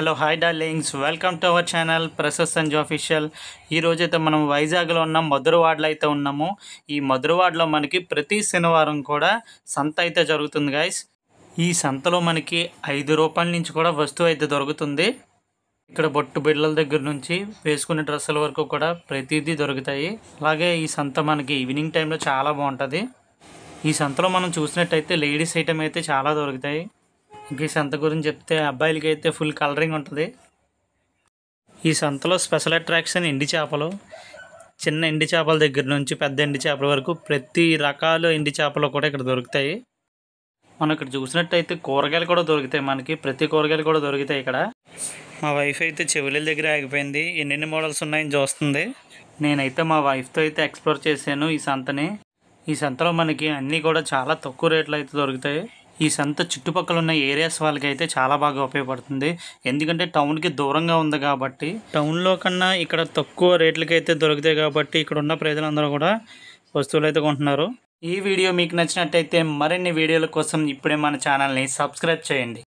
hello hi darlings welcome to our channel ప్రసెస్ అంజ్ official ఈరోజైతే మనం వైజాగ్లో ఉన్న మధుర అయితే ఉన్నాము ఈ మధుర మనకి ప్రతి శనివారం కూడా సంత అయితే జరుగుతుంది గాయస్ ఈ సంతలో మనకి ఐదు రూపాయల నుంచి కూడా వస్తువు అయితే దొరుకుతుంది ఇక్కడ బొట్టు బిడ్డల దగ్గర నుంచి వేసుకునే డ్రెస్సుల వరకు కూడా ప్రతిదీ దొరుకుతాయి అలాగే ఈ సంత మనకి ఈవినింగ్ టైంలో చాలా బాగుంటుంది ఈ సంతలో మనం చూసినట్టయితే లేడీస్ ఐటమ్ అయితే చాలా దొరుకుతాయి ఇంకా ఈ సంత గురించి చెప్తే అబ్బాయిలకి అయితే ఫుల్ కలరింగ్ ఉంటుంది ఈ సంతలో స్పెషల్ అట్రాక్షన్ ఎండి చేపలు చిన్న ఎండి చేపల దగ్గర నుంచి పెద్ద ఎండి చేపల వరకు ప్రతి రకాల ఎండి చేపలు కూడా ఇక్కడ దొరుకుతాయి మనం ఇక్కడ చూసినట్టయితే కూరగాయలు కూడా దొరుకుతాయి మనకి ప్రతి కూరగాయలు కూడా దొరుకుతాయి ఇక్కడ మా వైఫ్ అయితే చెవుల దగ్గర ఆగిపోయింది ఎన్నెన్ని మోడల్స్ ఉన్నాయని చూస్తుంది నేనైతే మా వైఫ్తో అయితే ఎక్స్ప్లోర్ చేశాను ఈ సంతని ఈ సంతలో మనకి అన్నీ కూడా చాలా తక్కువ రేట్లు అయితే దొరుకుతాయి ఈ సంత చుట్టుపక్కల ఉన్న ఏరియాస్ వాళ్ళకైతే చాలా బాగా ఉపయోగపడుతుంది ఎందుకంటే టౌన్కి దూరంగా ఉంది కాబట్టి టౌన్లో కన్నా ఇక్కడ తక్కువ రేట్లకైతే దొరుకుతాయి కాబట్టి ఇక్కడ ఉన్న ప్రజలందరూ కూడా వస్తువులు అయితే కొంటున్నారు ఈ వీడియో మీకు నచ్చినట్టయితే మరిన్ని వీడియోల కోసం ఇప్పుడే మన ఛానల్ని సబ్స్క్రైబ్ చేయండి